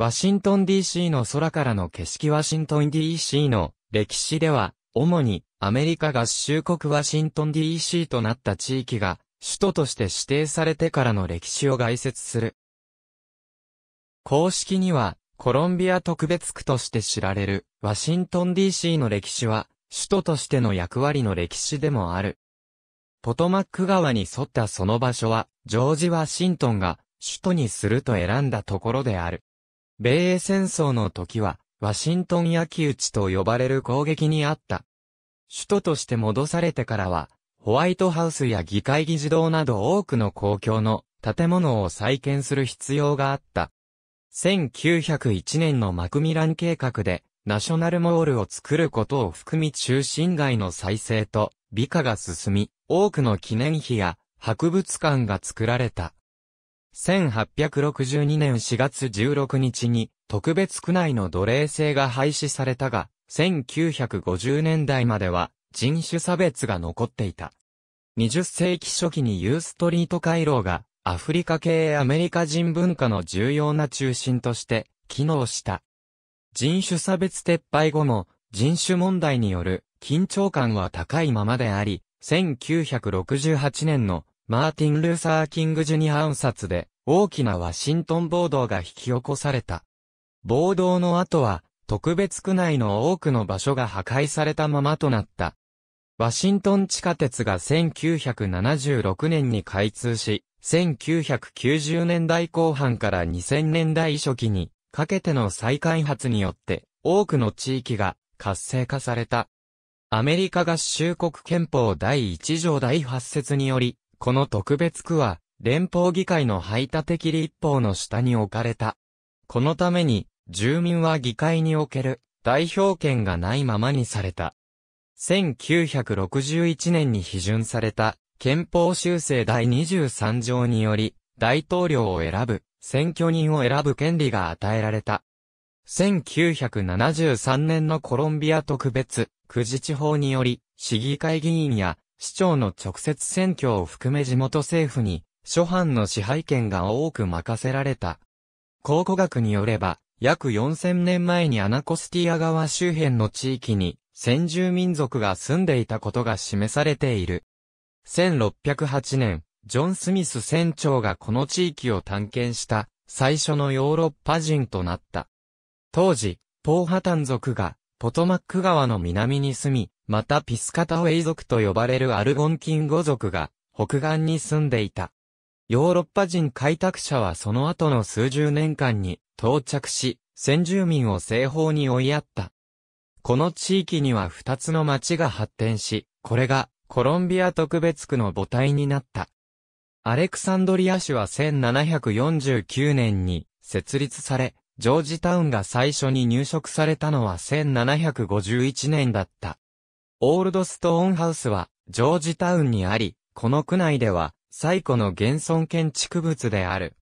ワシントン DC の空からの景色ワシントン DC の歴史では、主にアメリカ合衆国ワシントン DC となった地域が首都として指定されてからの歴史を概説する。公式にはコロンビア特別区として知られるワシントン DC の歴史は首都としての役割の歴史でもある。ポトマック川に沿ったその場所はジョージ・ワシントンが首都にすると選んだところである。米英戦争の時は、ワシントン焼き打ちと呼ばれる攻撃にあった。首都として戻されてからは、ホワイトハウスや議会議事堂など多くの公共の建物を再建する必要があった。1901年のマクミラン計画で、ナショナルモールを作ることを含み中心街の再生と美化が進み、多くの記念碑や博物館が作られた。1862年4月16日に特別区内の奴隷制が廃止されたが、1950年代までは人種差別が残っていた。20世紀初期にユーストリート回廊がアフリカ系アメリカ人文化の重要な中心として機能した。人種差別撤廃後も人種問題による緊張感は高いままであり、1968年のマーティン・ルーサー・キング・ジュニア暗殺で、大きなワシントン暴動が引き起こされた。暴動の後は、特別区内の多くの場所が破壊されたままとなった。ワシントン地下鉄が1976年に開通し、1990年代後半から2000年代初期にかけての再開発によって多くの地域が活性化された。アメリカ合衆国憲法第1条第8節により、この特別区は、連邦議会の排他的立法の下に置かれた。このために、住民は議会における代表権がないままにされた。1961年に批准された憲法修正第23条により、大統領を選ぶ、選挙人を選ぶ権利が与えられた。1973年のコロンビア特別、区自治法により、市議会議員や市長の直接選挙を含め地元政府に、諸藩の支配権が多く任せられた。考古学によれば、約4000年前にアナコスティア川周辺の地域に、先住民族が住んでいたことが示されている。1608年、ジョン・スミス船長がこの地域を探検した、最初のヨーロッパ人となった。当時、ポーハタン族が、ポトマック川の南に住み、またピスカタウェイ族と呼ばれるアルゴンキンゴ族が北岸に住んでいた。ヨーロッパ人開拓者はその後の数十年間に到着し、先住民を西方に追いやった。この地域には二つの町が発展し、これがコロンビア特別区の母体になった。アレクサンドリア市は1749年に設立され、ジョージタウンが最初に入植されたのは1751年だった。オールドストーンハウスは、ジョージタウンにあり、この区内では、最古の現存建築物である。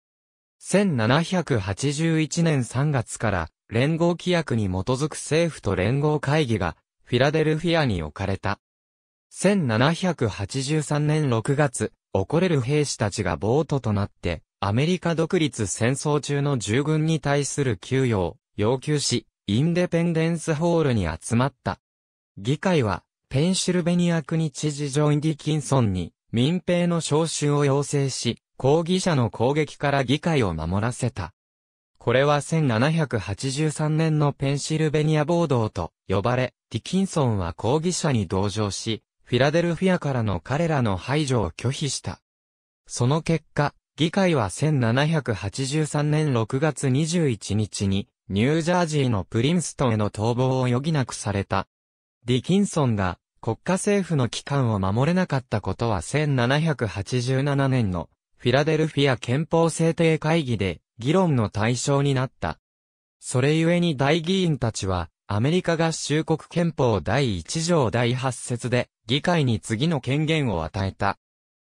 1781年3月から、連合規約に基づく政府と連合会議が、フィラデルフィアに置かれた。1783年6月、怒れる兵士たちが暴徒となって、アメリカ独立戦争中の従軍に対する給与を要求し、インデペンデンスホールに集まった。議会は、ペンシルベニア国知事ジョン・ディキンソンに民兵の召集を要請し、抗議者の攻撃から議会を守らせた。これは1783年のペンシルベニア暴動と呼ばれ、ディキンソンは抗議者に同情し、フィラデルフィアからの彼らの排除を拒否した。その結果、議会は1783年6月21日に、ニュージャージーのプリンストンへの逃亡を余儀なくされたディキンソンが国家政府の機関を守れなかったことは1787年のフィラデルフィア憲法制定会議で議論の対象になった。それゆえに大議員たちはアメリカ合衆国憲法第1条第8節で議会に次の権限を与えた。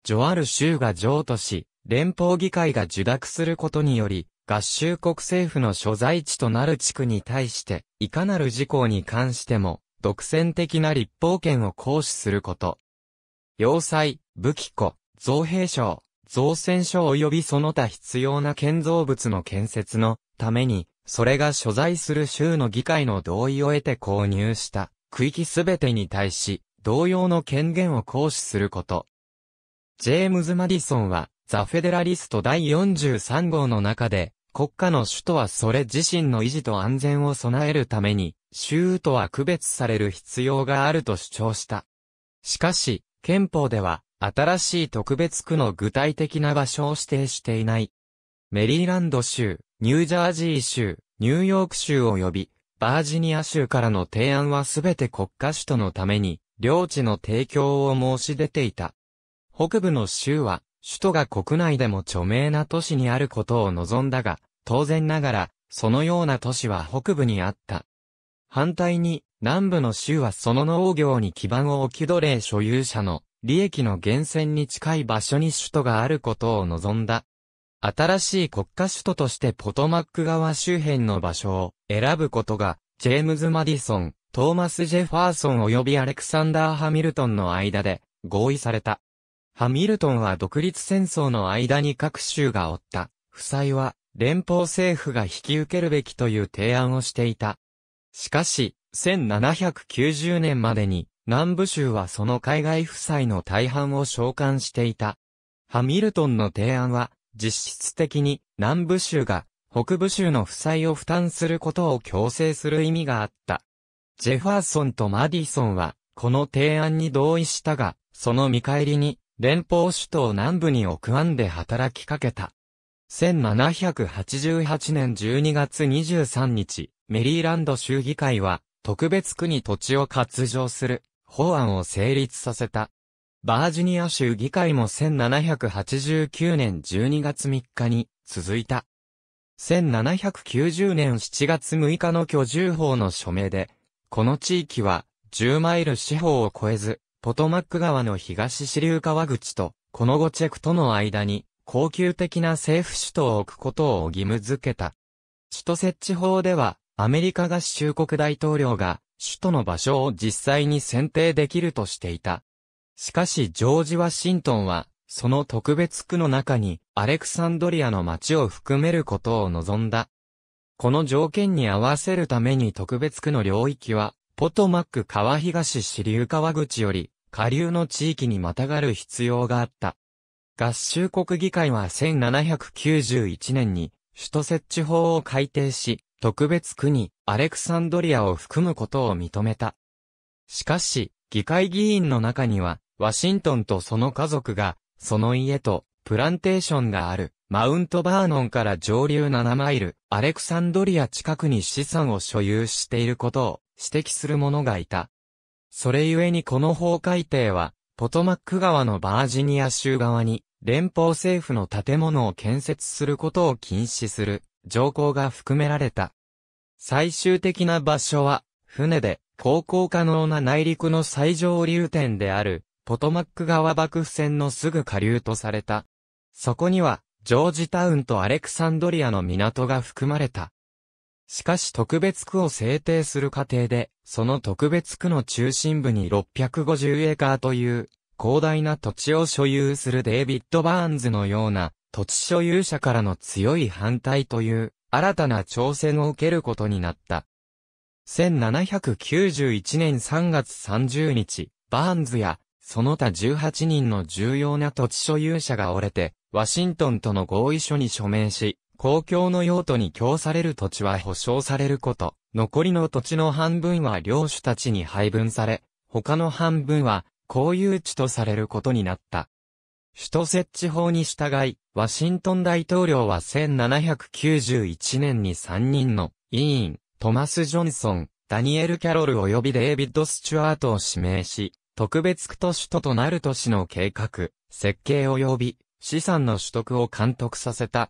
ジョアル州が譲渡し、連邦議会が受諾することにより、合衆国政府の所在地となる地区に対して、いかなる事項に関しても、独占的な立法権を行使すること。要塞、武器庫、造兵廠、造船所及びその他必要な建造物の建設のために、それが所在する州の議会の同意を得て購入した区域すべてに対し、同様の権限を行使すること。ジェームズ・マディソンは、ザ・フェデラリスト第43号の中で、国家の首都はそれ自身の維持と安全を備えるために、州とは区別される必要があると主張した。しかし、憲法では、新しい特別区の具体的な場所を指定していない。メリーランド州、ニュージャージー州、ニューヨーク州及び、バージニア州からの提案はすべて国家首都のために、領地の提供を申し出ていた。北部の州は、首都が国内でも著名な都市にあることを望んだが、当然ながら、そのような都市は北部にあった。反対に、南部の州はその農業に基盤を置き奴隷所有者の利益の源泉に近い場所に首都があることを望んだ。新しい国家首都としてポトマック川周辺の場所を選ぶことが、ジェームズ・マディソン、トーマス・ジェファーソン及びアレクサンダー・ハミルトンの間で合意された。ハミルトンは独立戦争の間に各州が負った、負債は連邦政府が引き受けるべきという提案をしていた。しかし、1790年までに、南部州はその海外負債の大半を召喚していた。ハミルトンの提案は、実質的に南部州が北部州の負債を負担することを強制する意味があった。ジェファーソンとマディソンは、この提案に同意したが、その見返りに、連邦首都を南部に置く案で働きかけた。1788年12月23日、メリーランド州議会は、特別区に土地を割譲する法案を成立させた。バージニア州議会も1789年12月3日に続いた。1790年7月6日の居住法の署名で、この地域は10マイル四方を超えず、ポトマック川の東支流川口と、この後チェクとの間に恒久的な政府首都を置くことを義務付けた。首都設置法では、アメリカ合衆国大統領が首都の場所を実際に選定できるとしていた。しかしジョージ・ワシントンは、その特別区の中にアレクサンドリアの町を含めることを望んだ。この条件に合わせるために特別区の領域は、ポトマック川東支流川口より下流の地域にまたがる必要があった。合衆国議会は1791年に、首都設置法を改定し、特別区にアレクサンドリアを含むことを認めた。しかし、議会議員の中には、ワシントンとその家族が、その家と、プランテーションがある、マウントバーノンから上流7マイル、アレクサンドリア近くに資産を所有していることを指摘する者がいた。それゆえにこの法改定は、ポトマック川のバージニア州側に、連邦政府の建物を建設することを禁止する、条項が含められた。最終的な場所は、船で、航行可能な内陸の最上流点である、ポトマック川幕府船のすぐ下流とされた。そこには、ジョージタウンとアレクサンドリアの港が含まれた。しかし特別区を制定する過程で、その特別区の中心部に650エーカーという広大な土地を所有するデイビッド・バーンズのような土地所有者からの強い反対という新たな挑戦を受けることになった。1791年3月30日、バーンズやその他18人の重要な土地所有者が折れて、ワシントンとの合意書に署名し、公共の用途に供される土地は保障されること、残りの土地の半分は領主たちに配分され、他の半分は公有地とされることになった。首都設置法に従い、ワシントン大統領は1791年に3人の委員、トマス・ジョンソン、ダニエル・キャロル及びデイビッド・スチュアートを指名し、特別区と首都となる都市の計画、設計及び資産の取得を監督させた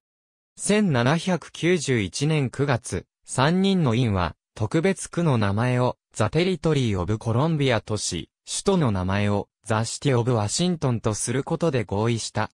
1791年9月、3人の院は、特別区の名前を、ザ・テリトリー・オブ・コロンビアとし、首都の名前を、ザ・シティ・オブ・ワシントンとすることで合意した。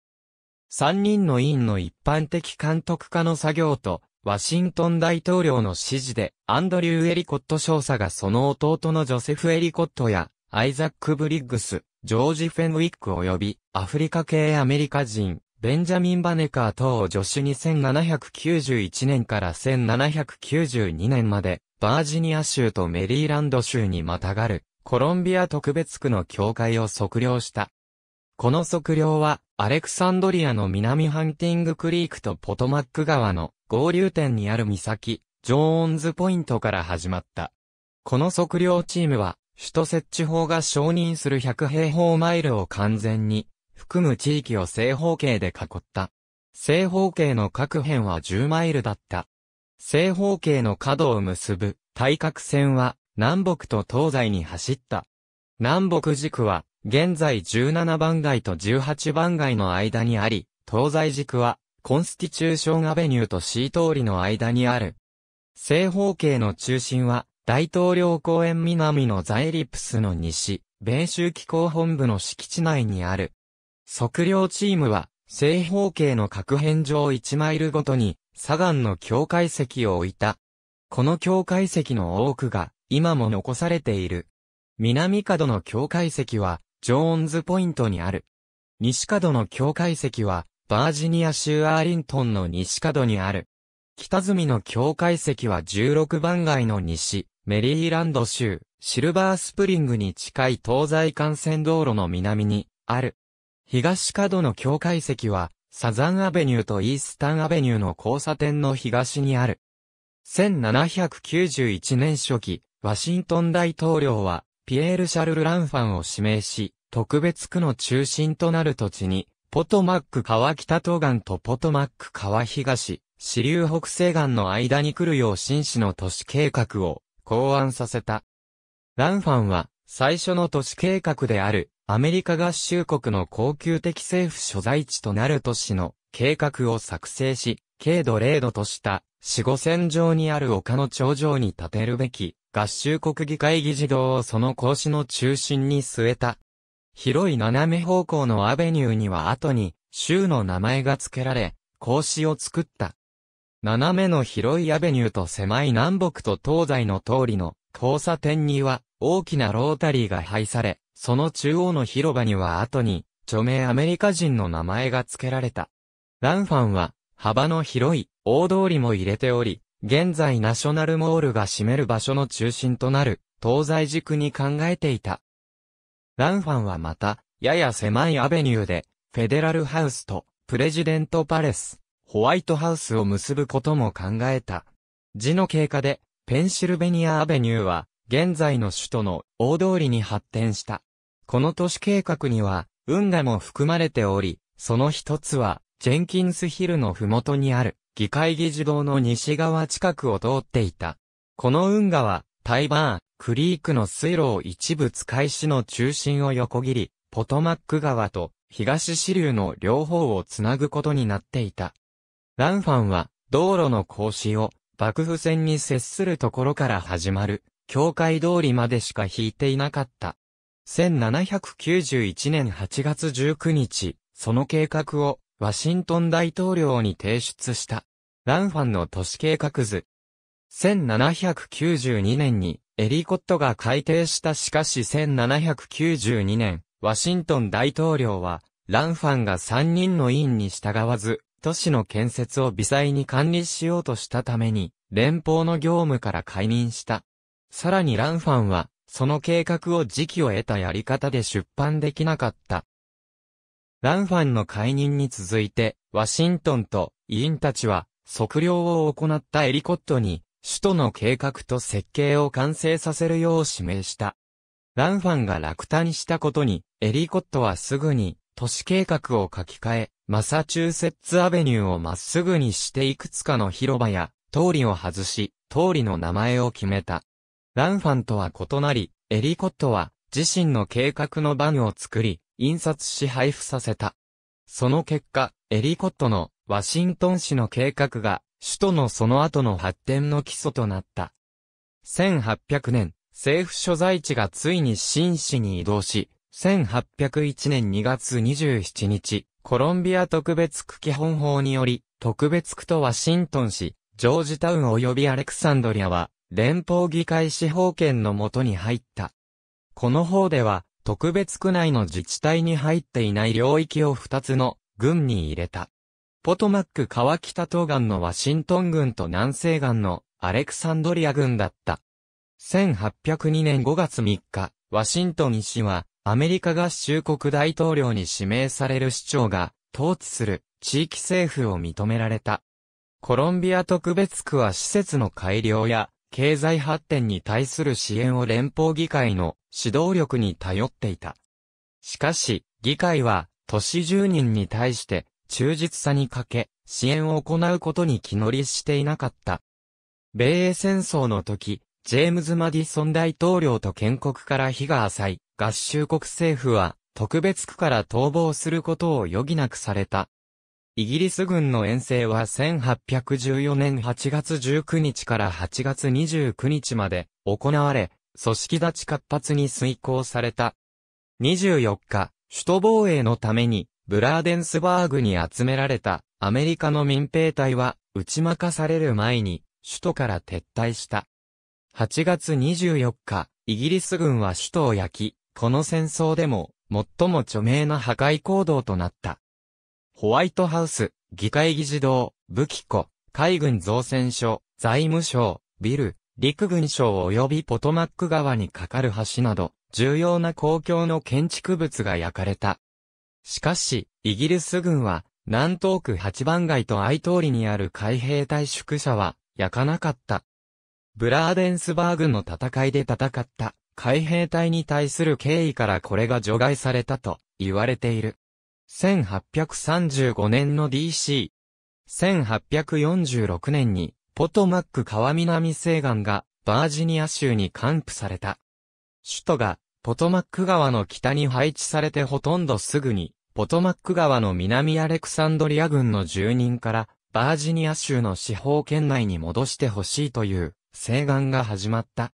3人の委員の一般的監督家の作業と、ワシントン大統領の指示で、アンドリュー・エリコット少佐がその弟のジョセフ・エリコットや、アイザック・ブリッグス、ジョージ・フェンウィック及び、アフリカ系アメリカ人、ベンジャミン・バネカー等助手に1791年から1792年まで、バージニア州とメリーランド州にまたがる、コロンビア特別区の教会を測量した。この測量は、アレクサンドリアの南ハンティングクリークとポトマック川の合流点にある岬、ジョーンズポイントから始まった。この測量チームは、首都設置法が承認する100平方マイルを完全に含む地域を正方形で囲った。正方形の各辺は10マイルだった。正方形の角を結ぶ対角線は南北と東西に走った。南北軸は現在17番街と18番街の間にあり、東西軸はコンスティチューションアベニューと C 通りの間にある。正方形の中心は大統領公園南のザエリプスの西、米州機構本部の敷地内にある。測量チームは、正方形の各辺上1マイルごとに、砂岩の境界石を置いた。この境界石の多くが、今も残されている。南角の境界石は、ジョーンズポイントにある。西角の境界石は、バージニア州アーリントンの西角にある。北隅の境界石は16番街の西、メリーランド州、シルバースプリングに近い東西幹線道路の南に、ある。東角の境界石は、サザンアベニューとイースタンアベニューの交差点の東にある。1791年初期、ワシントン大統領は、ピエール・シャルル・ランファンを指名し、特別区の中心となる土地に、ポトマック川北東岸とポトマック川東、支流北西岸の間に来るよう紳士の都市計画を考案させた。ランファンは、最初の都市計画である、アメリカ合衆国の恒久的政府所在地となる都市の計画を作成し、軽度0度とした四五線上にある丘の頂上に建てるべき合衆国議会議事堂をその格子の中心に据えた。広い斜め方向のアベニューには後に州の名前が付けられ、格子を作った。斜めの広いアベニューと狭い南北と東西の通りの交差点には大きなロータリーが配され、その中央の広場には後に、著名アメリカ人の名前が付けられた。ランファンは、幅の広い、大通りも入れており、現在ナショナルモールが占める場所の中心となる、東西軸に考えていた。ランファンはまた、やや狭いアベニューで、フェデラルハウスと、プレジデントパレス、ホワイトハウスを結ぶことも考えた。字の経過で、ペンシルベニアアベニューは、現在の首都の大通りに発展した。この都市計画には、運河も含まれており、その一つは、ジェンキンスヒルの麓にある、議会議事堂の西側近くを通っていた。この運河は、タイバー、クリークの水路を一部使い市の中心を横切り、ポトマック川と東支流の両方をつなぐことになっていた。ランファンは、道路の格子を、幕府線に接するところから始まる、境界通りまでしか引いていなかった。1791年8月19日、その計画をワシントン大統領に提出した。ランファンの都市計画図。1792年にエリコットが改定したしかし1792年、ワシントン大統領は、ランファンが3人の委員に従わず、都市の建設を微細に管理しようとしたために、連邦の業務から解任した。さらにランファンは、その計画を時期を得たやり方で出版できなかった。ランファンの解任に続いて、ワシントンと委員たちは、測量を行ったエリコットに、首都の計画と設計を完成させるよう指名した。ランファンが落胆したことに、エリコットはすぐに、都市計画を書き換え、マサチューセッツアベニューをまっすぐにしていくつかの広場や、通りを外し、通りの名前を決めた。ランファンとは異なり、エリコットは自身の計画のグを作り、印刷し配布させた。その結果、エリコットのワシントン市の計画が首都のその後の発展の基礎となった。1800年、政府所在地がついに新市に移動し、1801年2月27日、コロンビア特別区基本法により、特別区とワシントン市、ジョージタウン及びアレクサンドリアは、連邦議会司法権のもとに入った。この法では、特別区内の自治体に入っていない領域を二つの軍に入れた。ポトマック川北東岸のワシントン軍と南西岸のアレクサンドリア軍だった。1802年5月3日、ワシントン市はアメリカ合衆国大統領に指名される市長が統治する地域政府を認められた。コロンビア特別区は施設の改良や経済発展に対する支援を連邦議会の指導力に頼っていた。しかし、議会は都市住人に対して忠実さに欠け、支援を行うことに気乗りしていなかった。米英戦争の時、ジェームズ・マディソン大統領と建国から日が浅い合衆国政府は特別区から逃亡することを余儀なくされた。イギリス軍の遠征は1814年8月19日から8月29日まで行われ、組織立ち活発に遂行された。24日、首都防衛のために、ブラーデンスバーグに集められたアメリカの民兵隊は、打ち負かされる前に、首都から撤退した。8月24日、イギリス軍は首都を焼き、この戦争でも、最も著名な破壊行動となった。ホワイトハウス、議会議事堂、武器庫、海軍造船所、財務省、ビル、陸軍省及びポトマック川に架かる橋など、重要な公共の建築物が焼かれた。しかし、イギリス軍は、南東区八番街と相通りにある海兵隊宿舎は、焼かなかった。ブラーデンスバーグの戦いで戦った、海兵隊に対する敬意からこれが除外されたと、言われている。1835年の DC。1846年に、ポトマック川南西岸が、バージニア州に完付された。首都が、ポトマック川の北に配置されてほとんどすぐに、ポトマック川の南アレクサンドリア軍の住人から、バージニア州の司法圏内に戻してほしいという、西岸が始まった。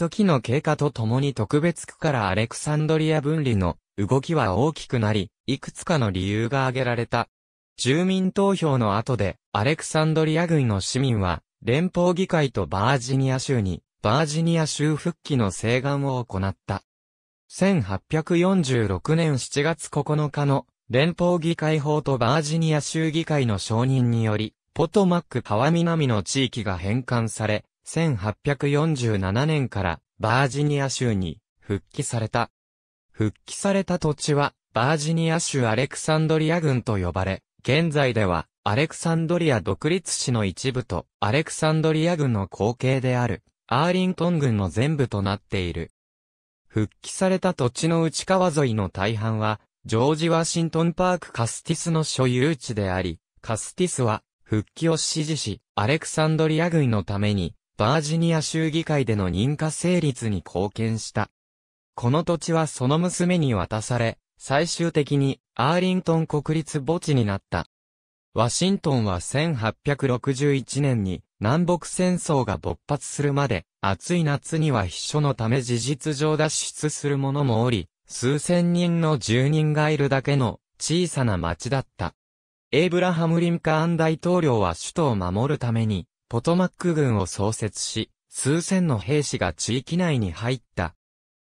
時の経過とともに特別区からアレクサンドリア分離の動きは大きくなり、いくつかの理由が挙げられた。住民投票の後で、アレクサンドリア軍の市民は、連邦議会とバージニア州に、バージニア州復帰の請願を行った。1846年7月9日の連邦議会法とバージニア州議会の承認により、ポトマック川南の地域が返還され、1847年からバージニア州に復帰された。復帰された土地はバージニア州アレクサンドリア郡と呼ばれ、現在ではアレクサンドリア独立市の一部とアレクサンドリア郡の後継であるアーリントン郡の全部となっている。復帰された土地の内川沿いの大半は、ジョージ・ワシントン・パーク・カスティスの所有地であり、カスティスは復帰を支持し、アレクサンドリア軍のためにバージニア州議会での認可成立に貢献した。この土地はその娘に渡され、最終的にアーリントン国立墓地になった。ワシントンは1861年に南北戦争が勃発するまで暑い夏には秘書のため事実上脱出する者もおり、数千人の住人がいるだけの小さな町だった。エイブラハム・リンカーン大統領は首都を守るためにポトマック軍を創設し、数千の兵士が地域内に入った。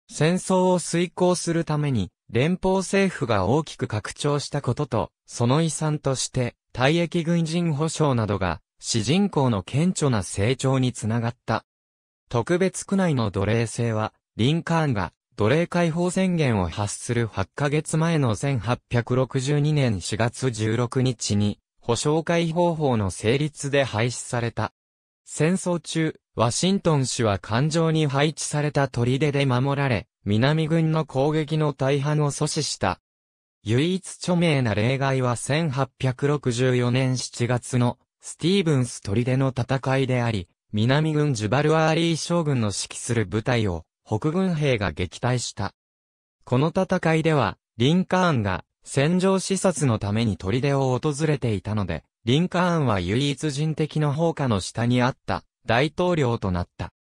戦争を遂行するために、連邦政府が大きく拡張したことと、その遺産として、退役軍人保障などが、主人公の顕著な成長につながった。特別区内の奴隷制は、リンカーンが奴隷解放宣言を発する8ヶ月前の1862年4月16日に保障会方法の成立で廃止された。戦争中、ワシントン市は艦上に配置された砦で守られ、南軍の攻撃の大半を阻止した。唯一著名な例外は1864年7月のスティーブンス砦の戦いであり、南軍ジュバルアーリー将軍の指揮する部隊を北軍兵が撃退した。この戦いでは、リンカーンが戦場視察のために砦を訪れていたので、リンカーンは唯一人的の放火の下にあった大統領となった。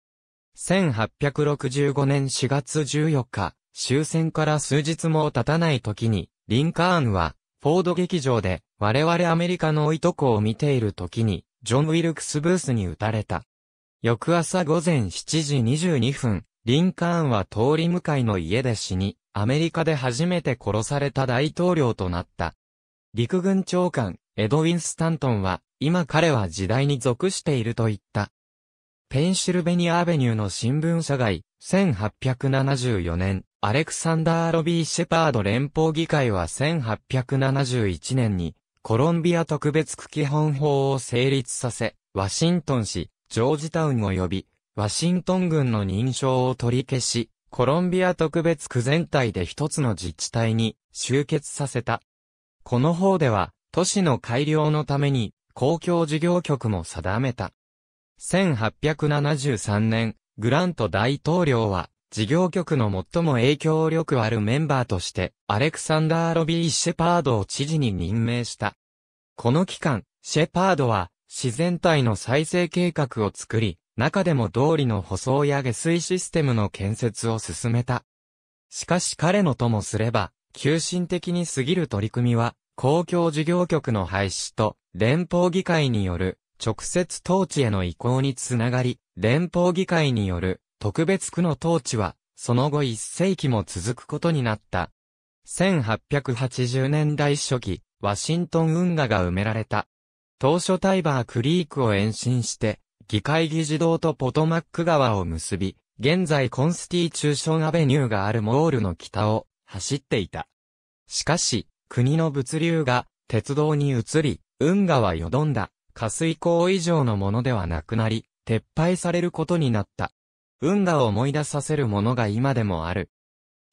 1865年4月14日、終戦から数日も経たない時に、リンカーンは、フォード劇場で、我々アメリカのいとこを見ている時に、ジョン・ウィルクス・ブースに撃たれた。翌朝午前7時22分、リンカーンは通り向かいの家で死に、アメリカで初めて殺された大統領となった。陸軍長官、エドウィン・スタントンは、今彼は時代に属していると言った。ペンシルベニアアベニューの新聞社街、1874年、アレクサンダー・ロビー・シェパード連邦議会は1871年に、コロンビア特別区基本法を成立させ、ワシントン市、ジョージタウン及び、ワシントン軍の認証を取り消し、コロンビア特別区全体で一つの自治体に集結させた。この法では、都市の改良のために、公共事業局も定めた。1873年、グラント大統領は、事業局の最も影響力あるメンバーとして、アレクサンダー・ロビー・シェパードを知事に任命した。この期間、シェパードは、自然体の再生計画を作り、中でも通りの舗装や下水システムの建設を進めた。しかし彼のともすれば、急進的に過ぎる取り組みは、公共事業局の廃止と、連邦議会による直接統治への移行につながり、連邦議会による特別区の統治は、その後一世紀も続くことになった。1880年代初期、ワシントン運河が埋められた。当初タイバークリークを延伸して、議会議事堂とポトマック川を結び、現在コンスティチューションアベニューがあるモールの北を走っていた。しかし、国の物流が鉄道に移り、運河はよどんだ、下水港以上のものではなくなり、撤廃されることになった。運河を思い出させるものが今でもある。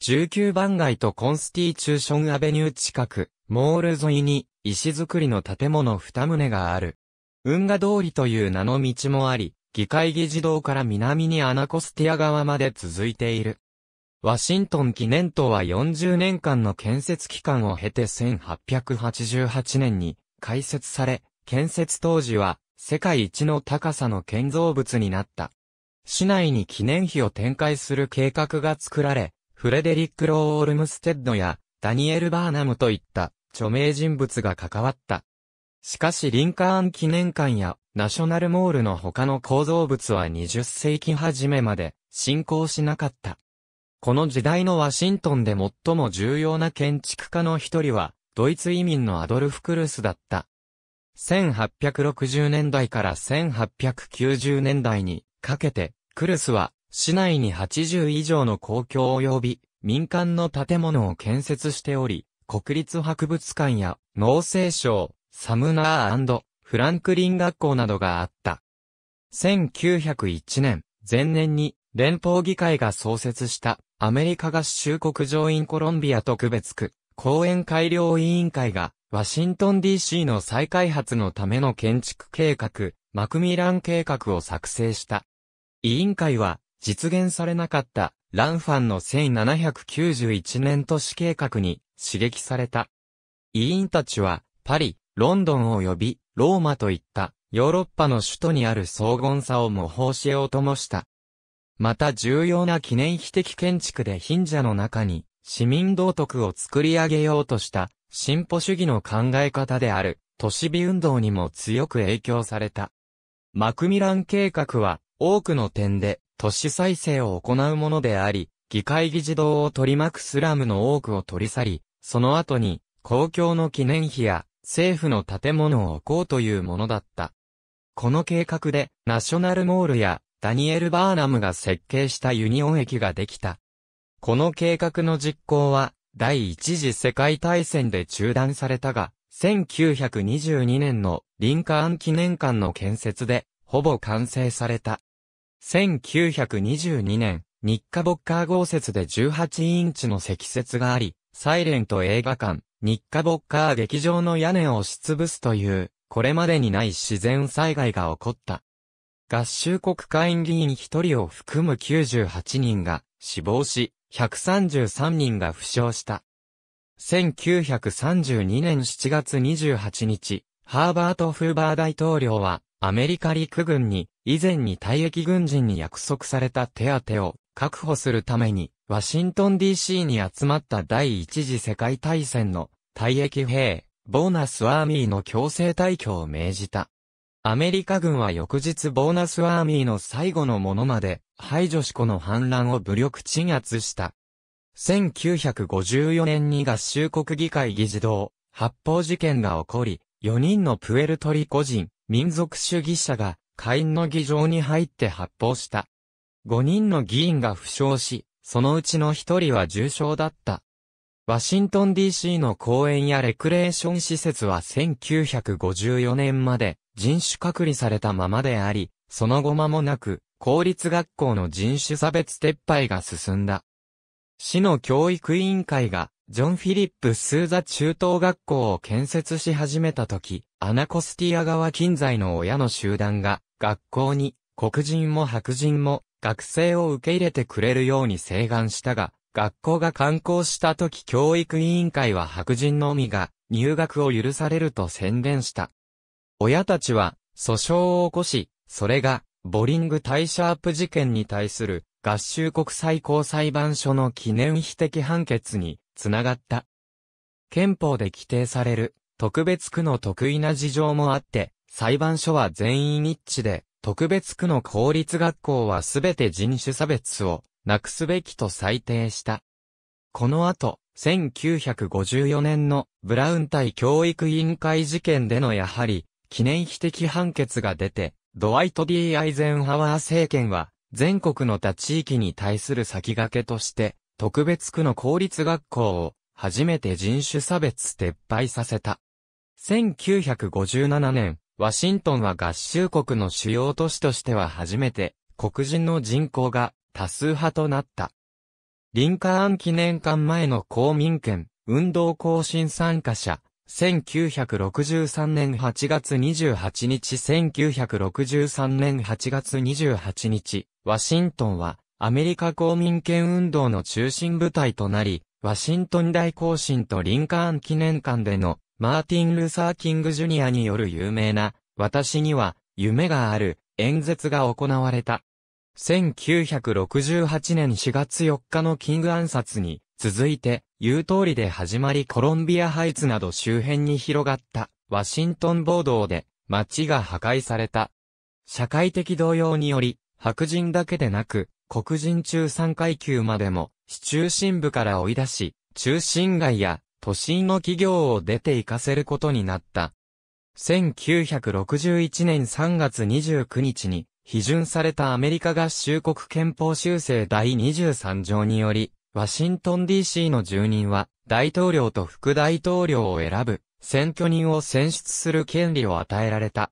19番街とコンスティチューションアベニュー近く、モール沿いに石造りの建物二棟がある。運河通りという名の道もあり、議会議事堂から南にアナコスティア川まで続いている。ワシントン記念塔は40年間の建設期間を経て1888年に開設され、建設当時は世界一の高さの建造物になった。市内に記念碑を展開する計画が作られ、フレデリック・ロー・オルムステッドやダニエル・バーナムといった著名人物が関わった。しかしリンカーン記念館やナショナルモールの他の構造物は20世紀初めまで進行しなかった。この時代のワシントンで最も重要な建築家の一人は、ドイツ移民のアドルフ・クルスだった。1860年代から1890年代にかけて、クルスは市内に80以上の公共及び民間の建物を建設しており、国立博物館や農政省、サムナーフランクリン学校などがあった。1901年、前年に連邦議会が創設したアメリカ合衆国上院コロンビア特別区公園改良委員会がワシントン DC の再開発のための建築計画マクミラン計画を作成した。委員会は実現されなかったランファンの1791年都市計画に刺激された。委員たちはパリ、ロンドン及びローマといったヨーロッパの首都にある荘厳さを模倣しようともした。また重要な記念碑的建築で貧者の中に市民道徳を作り上げようとした進歩主義の考え方である都市美運動にも強く影響された。マクミラン計画は多くの点で都市再生を行うものであり、議会議事堂を取り巻くスラムの多くを取り去り、その後に公共の記念碑や政府の建物を置こうというものだった。この計画で、ナショナルモールや、ダニエル・バーナムが設計したユニオン駅ができた。この計画の実行は、第一次世界大戦で中断されたが、1922年のリンカーン記念館の建設で、ほぼ完成された。1922年、日課ボッカー豪雪で18インチの積雪があり、サイレント映画館、日課ボッカー劇場の屋根を押しつぶすという、これまでにない自然災害が起こった。合衆国会員議員一人を含む98人が死亡し、133人が負傷した。1932年7月28日、ハーバート・フーバー大統領は、アメリカ陸軍に、以前に退役軍人に約束された手当を確保するために、ワシントン DC に集まった第一次世界大戦の退役兵、ボーナスアーミーの強制退去を命じた。アメリカ軍は翌日ボーナスアーミーの最後のものまで、排除し子の反乱を武力鎮圧した。1954年に合衆国議会議事堂、発砲事件が起こり、4人のプエルトリコ人、民族主義者が、下院の議場に入って発砲した。5人の議員が負傷し、そのうちの1人は重傷だった。ワシントン DC の公園やレクレーション施設は1954年まで人種隔離されたままであり、その後間もなく、公立学校の人種差別撤廃が進んだ。市の教育委員会が、ジョン・フィリップ・スーザ中等学校を建設し始めた時、アナコスティア川近在の親の集団が、学校に黒人も白人も学生を受け入れてくれるように請願したが、学校が観光した時教育委員会は白人のみが入学を許されると宣伝した。親たちは訴訟を起こし、それがボリング・タイ・シャープ事件に対する合衆国最高裁判所の記念碑的判決につながった。憲法で規定される特別区の特異な事情もあって、裁判所は全員一致で、特別区の公立学校はすべて人種差別をなくすべきと裁定した。この後、1954年のブラウン対教育委員会事件でのやはり、記念碑的判決が出て、ドワイト・ D・ アイゼンハワー政権は、全国の他地域に対する先駆けとして、特別区の公立学校を、初めて人種差別撤廃させた。1957年、ワシントンは合衆国の主要都市としては初めて、黒人の人口が多数派となった。リンカーン記念館前の公民権、運動行進参加者、1963年8月28日1963年8月28日、ワシントンはアメリカ公民権運動の中心部隊となり、ワシントン大行進とリンカーン記念館でのマーティン・ルサー・キング・ジュニアによる有名な私には夢がある演説が行われた。1968年4月4日のキング暗殺に続いて、言う通りで始まりコロンビアハイツなど周辺に広がったワシントン暴動で街が破壊された。社会的動揺により、白人だけでなく、黒人中三階級までも、市中心部から追い出し、中心街や都心の企業を出て行かせることになった。1961年3月29日に、批准されたアメリカ合衆国憲法修正第23条により、ワシントン DC の住人は、大統領と副大統領を選ぶ、選挙人を選出する権利を与えられた。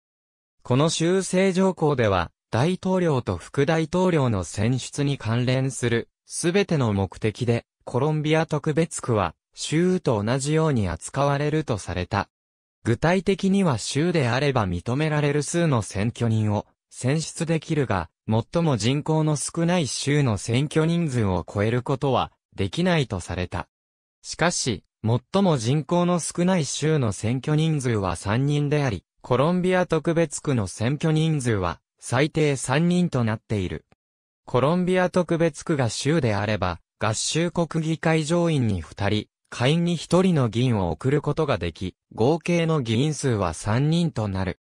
この修正条項では、大統領と副大統領の選出に関連する、すべての目的で、コロンビア特別区は、州と同じように扱われるとされた。具体的には州であれば認められる数の選挙人を選出できるが、最も人口の少ない州の選挙人数を超えることはできないとされた。しかし、最も人口の少ない州の選挙人数は3人であり、コロンビア特別区の選挙人数は最低3人となっている。コロンビア特別区が州であれば、合衆国議会上院に2人、下院に1人の議員を送ることができ、合計の議員数は3人となる。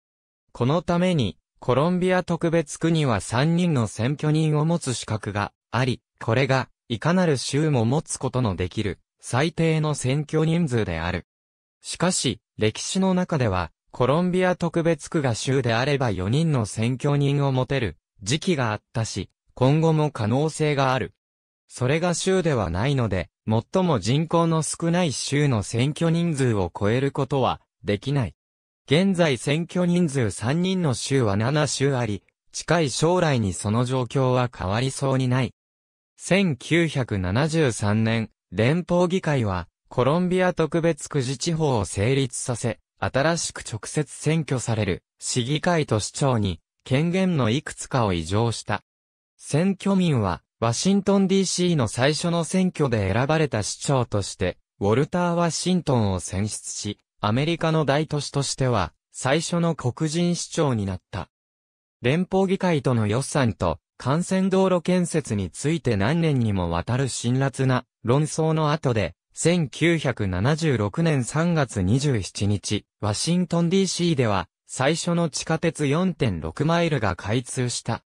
このために、コロンビア特別区には3人の選挙人を持つ資格があり、これが、いかなる州も持つことのできる、最低の選挙人数である。しかし、歴史の中では、コロンビア特別区が州であれば4人の選挙人を持てる、時期があったし、今後も可能性がある。それが州ではないので、最も人口の少ない州の選挙人数を超えることは、できない。現在選挙人数3人の州は7州あり、近い将来にその状況は変わりそうにない。1973年、連邦議会は、コロンビア特別区自治法を成立させ、新しく直接選挙される、市議会と市長に、権限のいくつかを移譲した。選挙民は、ワシントン DC の最初の選挙で選ばれた市長として、ウォルター・ワシントンを選出し、アメリカの大都市としては、最初の黒人市長になった。連邦議会との予算と、幹線道路建設について何年にもわたる辛辣な論争の後で、1976年3月27日、ワシントン DC では、最初の地下鉄4.6マイルが開通した。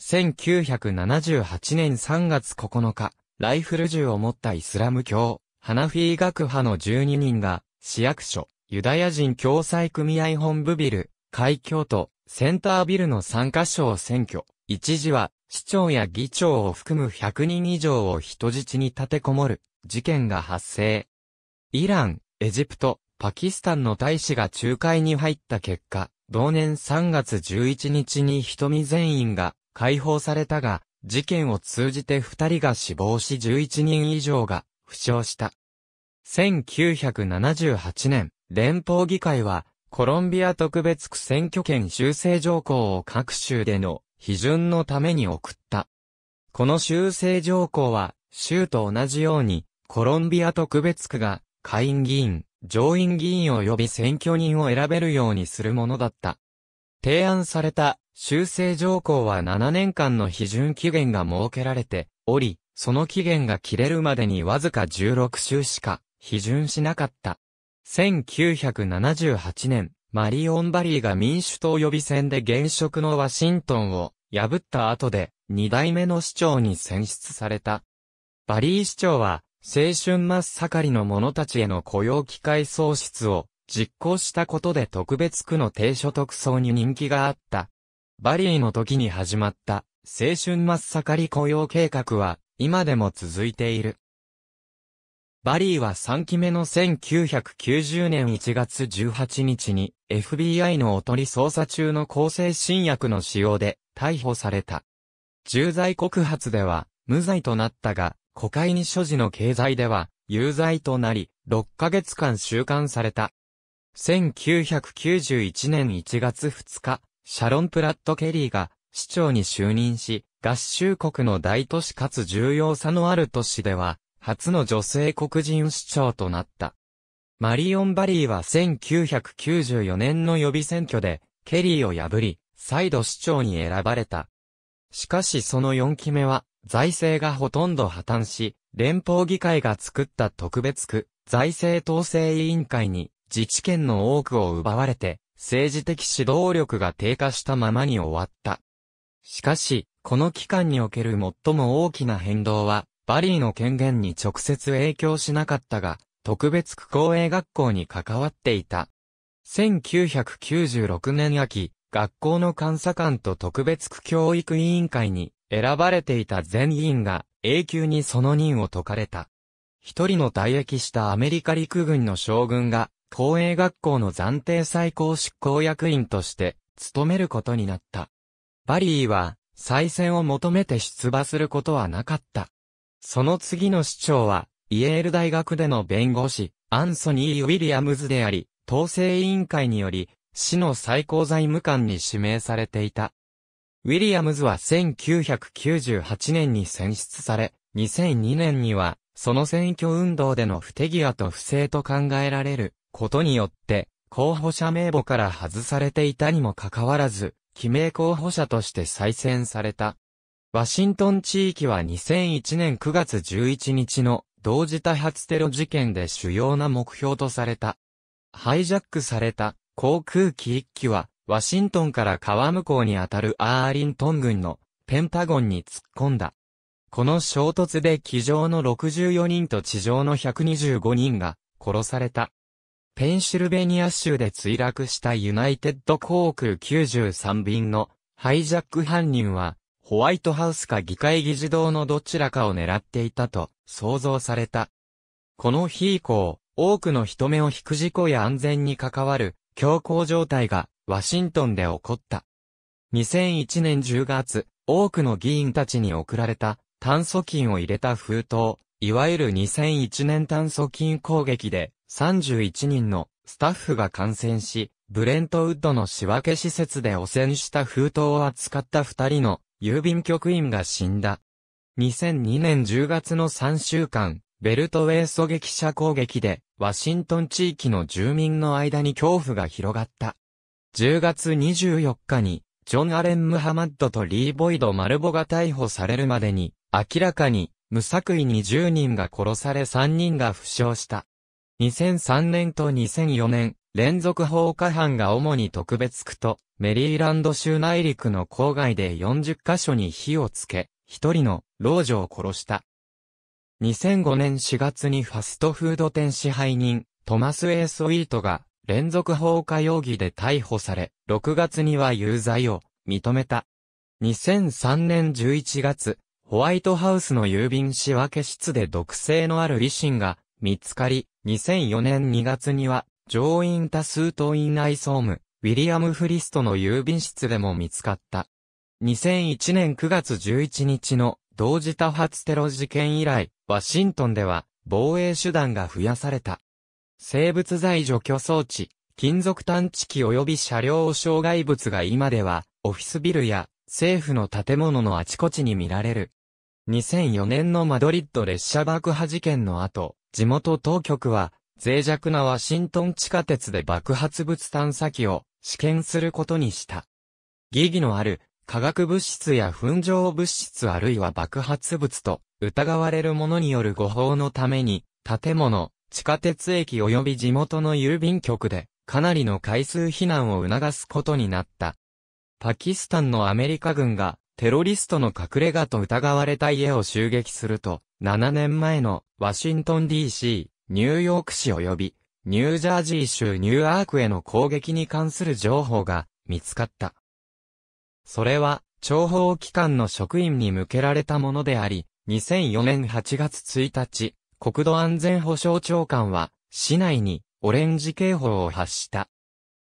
1978年3月9日、ライフル銃を持ったイスラム教、ハナフィー学派の12人が、市役所、ユダヤ人共済組合本部ビル、海峡とセンタービルの3カ所を選挙、一時は市長や議長を含む100人以上を人質に立てこもる事件が発生。イラン、エジプト、パキスタンの大使が仲介に入った結果、同年3月11日に瞳全員が解放されたが、事件を通じて2人が死亡し11人以上が負傷した。1978年、連邦議会は、コロンビア特別区選挙権修正条項を各州での批准のために送った。この修正条項は、州と同じように、コロンビア特別区が、下院議員、上院議員及び選挙人を選べるようにするものだった。提案された修正条項は7年間の批准期限が設けられており、その期限が切れるまでにわずか16週しか批准しなかった。1978年、マリオン・バリーが民主党予備選で現職のワシントンを破った後で、二代目の市長に選出された。バリー市長は、青春真っ盛りの者たちへの雇用機会創出を実行したことで特別区の低所得層に人気があった。バリーの時に始まった青春真っ盛り雇用計画は今でも続いている。バリーは3期目の1990年1月18日に FBI のおとり捜査中の抗生新薬の使用で逮捕された。重罪告発では無罪となったが、コカイン所持の経済では有罪となり、6ヶ月間収監された。1991年1月2日、シャロン・プラット・ケリーが市長に就任し、合衆国の大都市かつ重要さのある都市では、初の女性黒人市長となった。マリオン・バリーは1994年の予備選挙で、ケリーを破り、再度市長に選ばれた。しかしその4期目は、財政がほとんど破綻し、連邦議会が作った特別区、財政統制委員会に、自治権の多くを奪われて、政治的指導力が低下したままに終わった。しかし、この期間における最も大きな変動は、バリーの権限に直接影響しなかったが、特別区公営学校に関わっていた。1996年秋、学校の監査官と特別区教育委員会に選ばれていた全員が永久にその任を解かれた。一人の退役したアメリカ陸軍の将軍が、公営学校の暫定最高執行役員として務めることになった。バリーは再選を求めて出馬することはなかった。その次の市長は、イエール大学での弁護士、アンソニー・ウィリアムズであり、統制委員会により、市の最高財務官に指名されていた。ウィリアムズは1998年に選出され、2002年には、その選挙運動での不手際と不正と考えられることによって、候補者名簿から外されていたにもかかわらず、記名候補者として再選された。ワシントン地域は2001年9月11日の同時多発テロ事件で主要な目標とされた。ハイジャックされた航空機1機はワシントンから川向こうにあたるアーリントン軍のペンタゴンに突っ込んだ。この衝突で機上の64人と地上の125人が殺された。ペンシルベニア州で墜落したユナイテッド航空93便のハイジャック犯人はホワイトハウスか議会議事堂のどちらかを狙っていたと想像された。この日以降、多くの人目を引く事故や安全に関わる強行状態がワシントンで起こった。2001年10月、多くの議員たちに送られた炭素金を入れた封筒、いわゆる2001年炭素金攻撃で31人のスタッフが感染し、ブレントウッドの仕分け施設で汚染した封筒を扱った2人の郵便局員が死んだ。2002年10月の3週間、ベルトウェイ狙撃者攻撃で、ワシントン地域の住民の間に恐怖が広がった。10月24日に、ジョン・アレン・ムハマッドとリー・ボイド・マルボが逮捕されるまでに、明らかに、無作為に10人が殺され3人が負傷した。2003年と2004年、連続放火犯が主に特別区とメリーランド州内陸の郊外で40カ所に火をつけ、一人の老女を殺した。2005年4月にファストフード店支配人、トマス・エースウィートが連続放火容疑で逮捕され、6月には有罪を認めた。2003年11月、ホワイトハウスの郵便仕分け室で毒性のあるリシンが見つかり、2004年2月には上院多数党員内総務、ウィリアム・フリストの郵便室でも見つかった。2001年9月11日の同時多発テロ事件以来、ワシントンでは防衛手段が増やされた。生物剤除去装置、金属探知機及び車両障害物が今では、オフィスビルや政府の建物のあちこちに見られる。2004年のマドリッド列車爆破事件の後、地元当局は脆弱なワシントン地下鉄で爆発物探査機を試験することにした。疑義のある化学物質や粉状物質あるいは爆発物と疑われるものによる誤報のために建物、地下鉄駅及び地元の郵便局でかなりの回数避難を促すことになった。パキスタンのアメリカ軍がテロリストの隠れ家と疑われた家を襲撃すると、7年前のワシントン DC ニューヨーク市及び、ニュージャージー州ニューアークへの攻撃に関する情報が見つかった。それは、諜報機関の職員に向けられたものであり、2004年8月1日、国土安全保障長官は、市内にオレンジ警報を発した。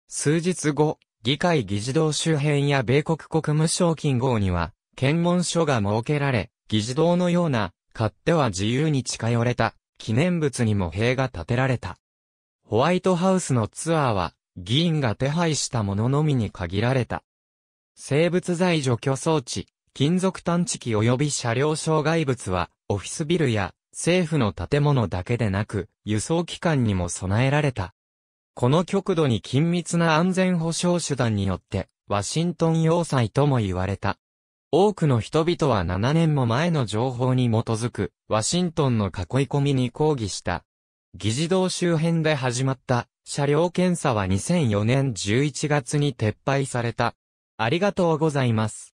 数日後、議会議事堂周辺や米国国務省近号には、検問所が設けられ、議事堂のような、勝手は自由に近寄れた記念物にも塀が建てられた。ホワイトハウスのツアーは、議員が手配したもののみに限られた。生物財除去装置、金属探知機及び車両障害物は、オフィスビルや政府の建物だけでなく、輸送機関にも備えられた。この極度に緊密な安全保障手段によって、ワシントン要塞とも言われた。多くの人々は7年も前の情報に基づく、ワシントンの囲い込みに抗議した。議事堂周辺で始まった車両検査は2004年11月に撤廃された。ありがとうございます。